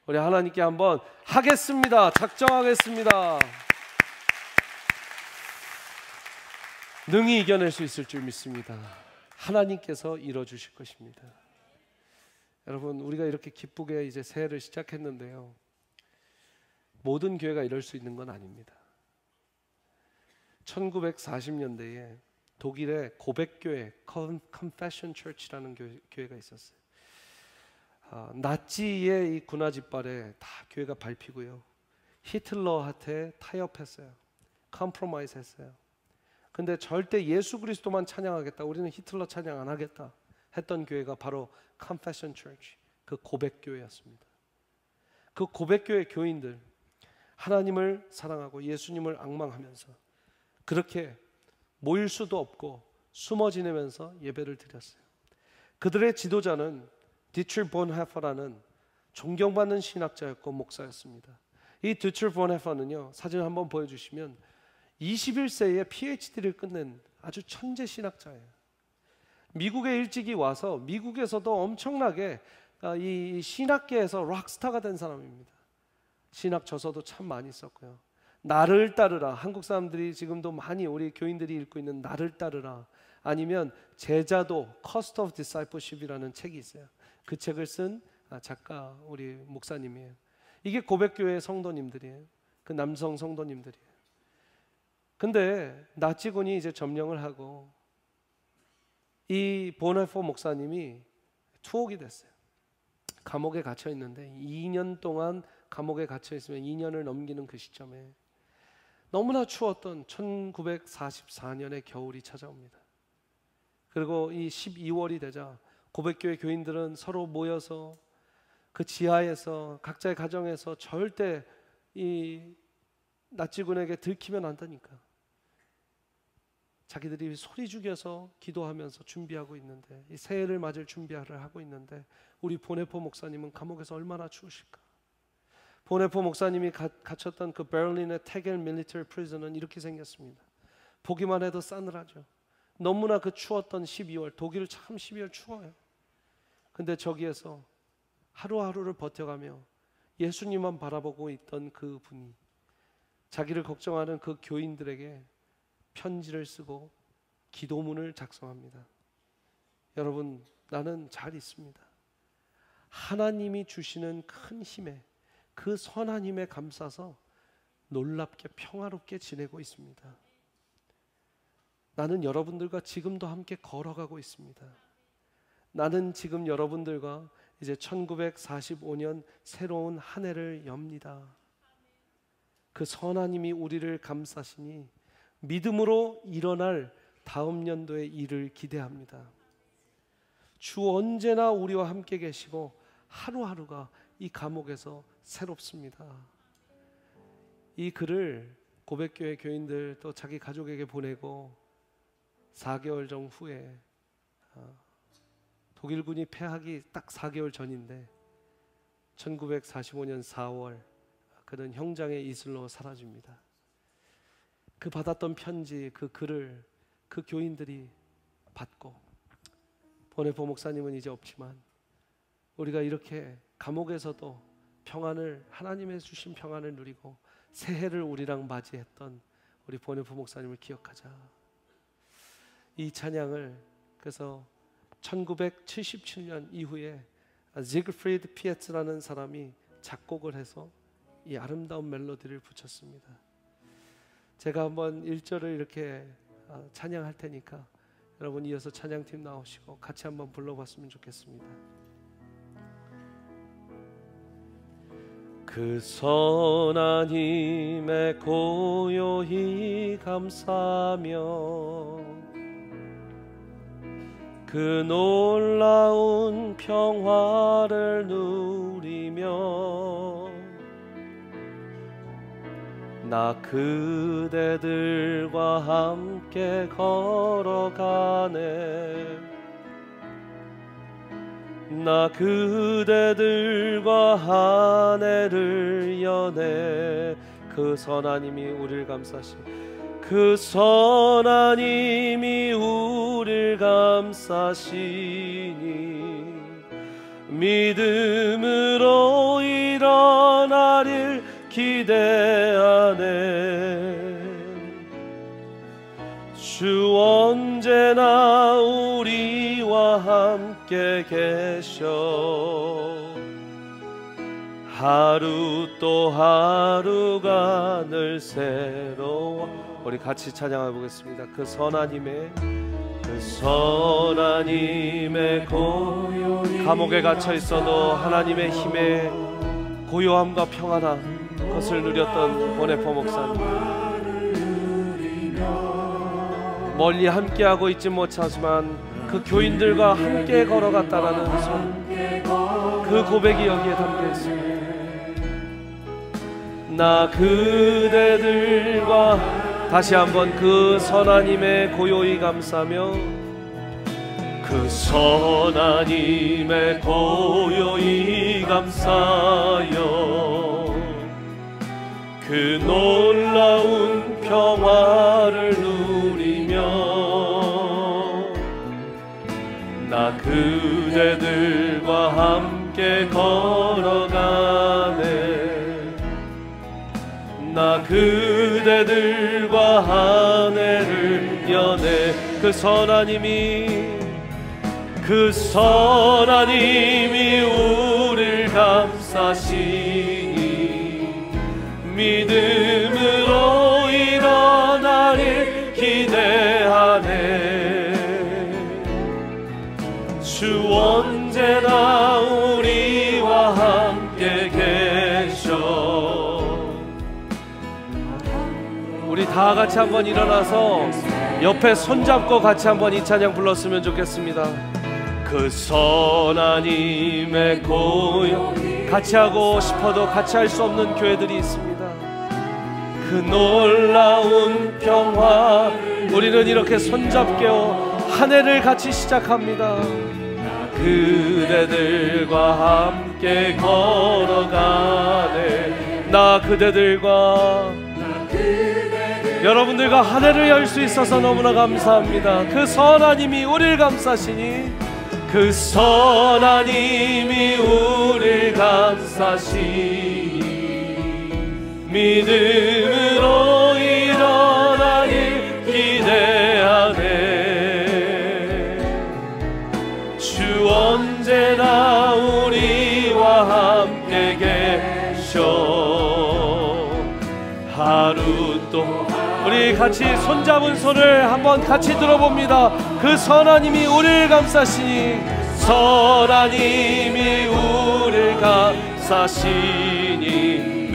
우리 하나님께 한번 하겠습니다. 작정하겠습니다. 능히 이겨낼 수 있을 줄 믿습니다. 하나님께서 이뤄 주실 것입니다. 여러분 우리가 이렇게 기쁘게 이제 새해를 시작했는데요. 모든 교회가 이럴 수 있는 건 아닙니다. 1940년대에 독일의 고백교회 Confession Church라는 교회가 있었어요. 아, 나치의 이 군화짓발에 다 교회가 밟히고요. 히틀러한테 타협했어요. 컴프로마이즈 했어요. 근데 절대 예수 그리스도만 찬양하겠다. 우리는 히틀러 찬양 안 하겠다. 했던 교회가 바로 Confession Church, 그 고백교회였습니다. 그 고백교회 교인들, 하나님을 사랑하고 예수님을 악망하면서 그렇게 모일 수도 없고 숨어 지내면서 예배를 드렸어요. 그들의 지도자는 디출 본헤퍼라는 존경받는 신학자였고 목사였습니다. 이 디출 본헤퍼는요 사진 한번 보여주시면 21세에 PhD를 끝낸 아주 천재 신학자예요. 미국에 일찍이 와서 미국에서도 엄청나게 아, 이 신학계에서 락스타가 된 사람입니다. 신학 저서도 참 많이 썼고요. 나를 따르라. 한국 사람들이 지금도 많이 우리 교인들이 읽고 있는 나를 따르라. 아니면 제자도 Cost of Discipleship이라는 책이 있어요. 그 책을 쓴 아, 작가 우리 목사님이에요. 이게 고백교회 성도님들이에요. 그 남성 성도님들이에요. 근데 나치군이 이제 점령을 하고 이 보네포 목사님이 투옥이 됐어요. 감옥에 갇혀 있는데 2년 동안 감옥에 갇혀 있으면 2년을 넘기는 그 시점에 너무나 추웠던 1944년의 겨울이 찾아옵니다. 그리고 이 12월이 되자 고백교회 교인들은 서로 모여서 그 지하에서 각자의 가정에서 절대 이 나치군에게 들키면 안 되니까 자기들이 소리 죽여서 기도하면서 준비하고 있는데 이 새해를 맞을 준비를 하고 있는데 우리 보네포 목사님은 감옥에서 얼마나 추우실까? 보네포 목사님이 가, 갇혔던 그 베를린의 태겔 밀리터 프리즌은 이렇게 생겼습니다. 보기만 해도 싸늘하죠. 너무나 그 추웠던 12월 독일 참 12월 추워요. 근데 저기에서 하루하루를 버텨가며 예수님만 바라보고 있던 그 분이 자기를 걱정하는 그 교인들에게 편지를 쓰고 기도문을 작성합니다. 여러분, 나는 잘 있습니다. 하나님이 주시는 큰 힘에 그 선한 힘에 감싸서 놀랍게 평화롭게 지내고 있습니다. 나는 여러분들과 지금도 함께 걸어가고 있습니다. 나는 지금 여러분들과 이제 1945년 새로운 한 해를 엽니다. 그 선한 힘이 우리를 감싸시니 믿음으로 일어날 다음 연도의 일을 기대합니다. 주 언제나 우리와 함께 계시고 하루하루가 이 감옥에서 새롭습니다. 이 글을 고백교회 교인들 또 자기 가족에게 보내고 4개월 정 후에 아, 독일군이 패하기 딱 4개월 전인데 1945년 4월 그는 형장의 이슬로 사라집니다. 그 받았던 편지, 그 글을 그 교인들이 받고 보네포 목사님은 이제 없지만 우리가 이렇게 감옥에서도 평안을 하나님의 주신 평안을 누리고 새해를 우리랑 맞이했던 우리 보네포 목사님을 기억하자. 이 찬양을 그래서 1977년 이후에 지그프리드 피에츠라는 사람이 작곡을 해서 이 아름다운 멜로디를 붙였습니다. 제가 한번 1절을 이렇게 어, 찬양할 테니까 여러분 이어서 찬양팀 나오시고 같이 한번 불러봤으면 좋겠습니다. 그 선하님의 고요히 감사하며 그 놀라운 평화를 누리며 나 그대들과 함께 걸어가네 나 그대들과 한 해를 연해 그 선하님이 우리를 감싸시 그 선하님이 우리를 감싸시니 믿음으로 일어나릴 기대하네 주 언제나 우리와 함께 계셔 하루 또 하루가 늘 새로워 우리 같이 찬양해 보겠습니다 그 선한 님의그 선한 님의 고요 감옥에 갇혀 있어도 하나님의 힘에 고요함과 평안함 것을 누렸던 보네포 목사님 멀리 함께하고 있지 못하지만 그 교인들과 함께 걸어갔다라는 손그 고백이 여기에 담겨 있습니다 나 그대들과 다시 한번 그 선하님의 고요히 감싸며그 선하님의 고요히 감싸여 그 놀라운 평화를 누리며 나 그대들과 함께 걸어가네 나 그대들과 한 해를 여네 그 선한 힘이 그 선한 힘이 우리를 감싸시 믿음으로 일어나리 기대하네 주 언제나 우리와 함께 계셔 우리 다 같이 한번 일어나서 옆에 손잡고 같이 한번 이 찬양 불렀으면 좋겠습니다 그선한힘의 고용 같이 하고 싶어도 같이 할 수 없는 교회들이 있습니다. 그 놀라운 평화 우리는 이렇게 손잡겨 한 해를 같이 시작합니다 그대들과 함께 걸어가네 나 그대들과 여러분들과 한 해를 열 수 있어서 너무나 감사합니다 그 선한 힘이 우리를 감싸시니 그 선한 힘이 우리를 감싸시니 믿음으로 일어나길 기대하네 주 언제나 우리와 함께 계셔 하루 또 우리 같이 손잡은 손을 한번 같이 들어봅니다 그 선하님이 우리를 감싸시니 선하님이 우리를 감싸시니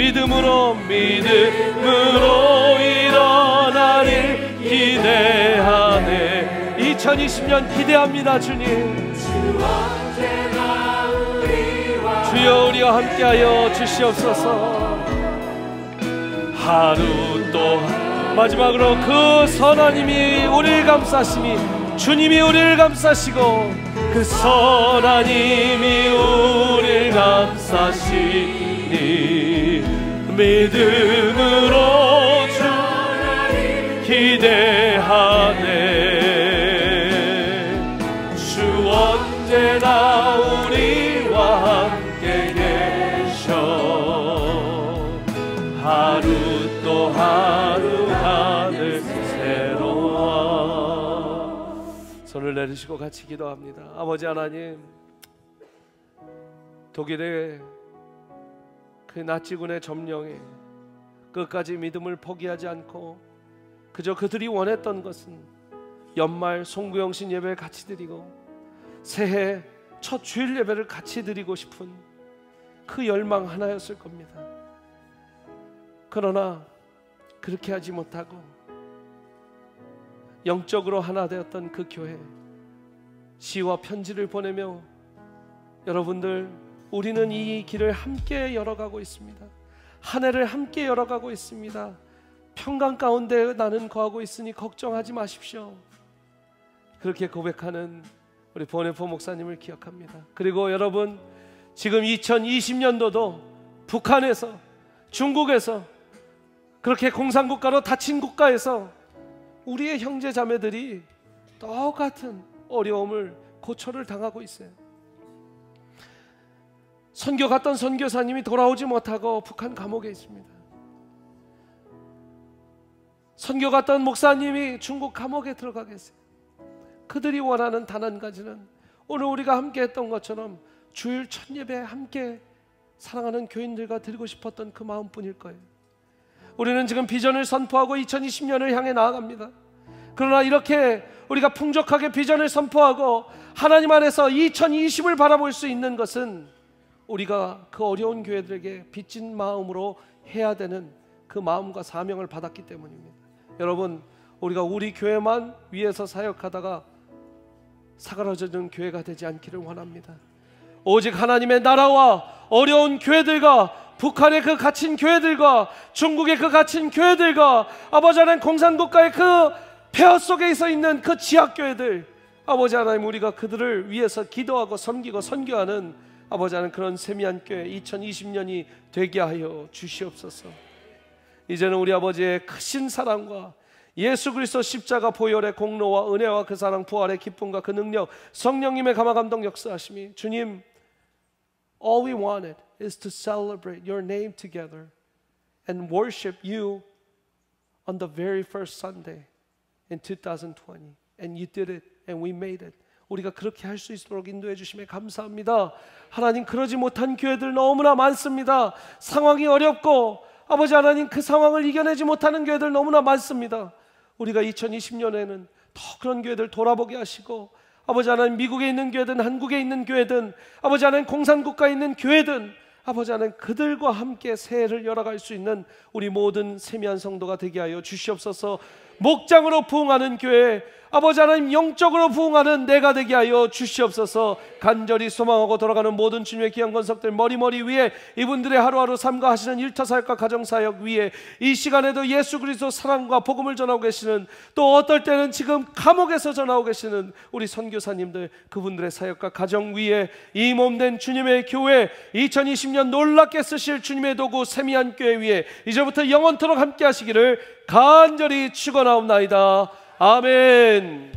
믿음으로 믿음으로 일어나릴 기대하네 2020년 기대합니다 주님 주여 우리와 함께하여 주시옵소서 하루 또 마지막으로 그 선하님이 우리를 감싸시니 주님이 우리를 감싸시고 그 선하님이 우리를 감싸시니 믿음으로 주를 기대하네 주 언제나 우리와 함께 계셔 하루 또 하루 하늘 새로워 손을 내리시고 같이 기도합니다 아버지 하나님 독일의 그 나치군의 점령에 끝까지 믿음을 포기하지 않고 그저 그들이 원했던 것은 연말 송구영신 예배를 같이 드리고 새해 첫 주일 예배를 같이 드리고 싶은 그 열망 하나였을 겁니다. 그러나 그렇게 하지 못하고 영적으로 하나 되었던 그 교회 시와 편지를 보내며 여러분들 우리는 이 길을 함께 열어가고 있습니다. 한 해를 함께 열어가고 있습니다. 평강 가운데 나는 거하고 있으니 걱정하지 마십시오. 그렇게 고백하는 우리 보네포 목사님을 기억합니다. 그리고 여러분 지금 2020년도도 북한에서 중국에서 그렇게 공산국가로 닫힌 국가에서 우리의 형제 자매들이 똑같은 어려움을 고초를 당하고 있어요. 선교 갔던 선교사님이 돌아오지 못하고 북한 감옥에 있습니다. 선교 갔던 목사님이 중국 감옥에 들어가 계세요. 그들이 원하는 단 한 가지는 오늘 우리가 함께 했던 것처럼 주일 첫 예배 함께 사랑하는 교인들과 드리고 싶었던 그 마음뿐일 거예요. 우리는 지금 비전을 선포하고 2020년을 향해 나아갑니다. 그러나 이렇게 우리가 풍족하게 비전을 선포하고 하나님 안에서 2020을 바라볼 수 있는 것은 우리가 그 어려운 교회들에게 빚진 마음으로 해야 되는 그 마음과 사명을 받았기 때문입니다. 여러분, 우리가 우리 교회만 위해서 사역하다가 사그라지는 교회가 되지 않기를 원합니다. 오직 하나님의 나라와 어려운 교회들과 북한의 그 갇힌 교회들과 중국의 그 갇힌 교회들과 아버지 하나님 공산국가의 그 폐허 속에 서 있는 그 지하교회들 아버지 하나님 우리가 그들을 위해서 기도하고 섬기고 선교하는 아버지 하는 그런 세미한 교회 2020년이 되게 하여 주시옵소서. 이제는 우리 아버지의 크신 사랑과 예수 그리스도 십자가 보혈의 공로와 은혜와 그 사랑 부활의 기쁨과 그 능력 성령님의 감화 감동 역사하심이 주님 all we wanted is to celebrate your name together and worship you on the very first Sunday in 2020 and you did it and we made it 우리가 그렇게 할 수 있도록 인도해 주심에 감사합니다. 하나님 그러지 못한 교회들 너무나 많습니다. 상황이 어렵고 아버지 하나님 그 상황을 이겨내지 못하는 교회들 너무나 많습니다. 우리가 2020년에는 더 그런 교회들 돌아보게 하시고 아버지 하나님 미국에 있는 교회든 한국에 있는 교회든 아버지 하나님 공산국가에 있는 교회든 아버지 하나님 그들과 함께 새해를 열어갈 수 있는 우리 모든 세미한 성도가 되게 하여 주시옵소서 목장으로 부흥하는 교회 아버지 하나님 영적으로 부흥하는 내가 되게 하여 주시옵소서 간절히 소망하고 돌아가는 모든 주님의 귀한 건석들 머리머리 위에 이분들의 하루하루 삶과 하시는 일터사역과 가정사역 위에 이 시간에도 예수 그리스도 사랑과 복음을 전하고 계시는 또 어떨 때는 지금 감옥에서 전하고 계시는 우리 선교사님들 그분들의 사역과 가정 위에 이 몸된 주님의 교회 2020년 놀랍게 쓰실 주님의 도구 세미한 교회 위에 이제부터 영원토록 함께 하시기를 간절히 축원하옵나이다. 아멘.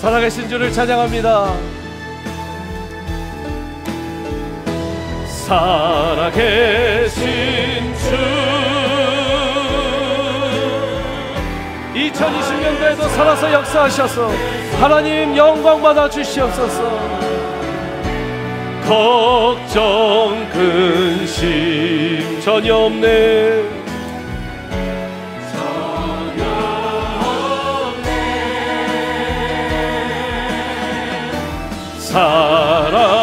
살아계신 주를 찬양합니다. 살아계신 주 2020년도에도 살아서 역사하셔서 하나님 영광 받아 주시옵소서. 걱정 근심 전혀 없네 Sara.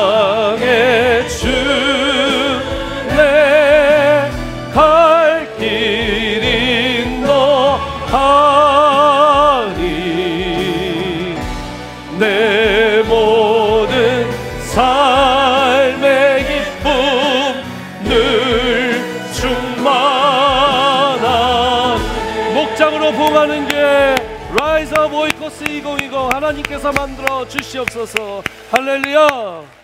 이거 이거 하나님께서 만들어 주시옵소서 할렐루야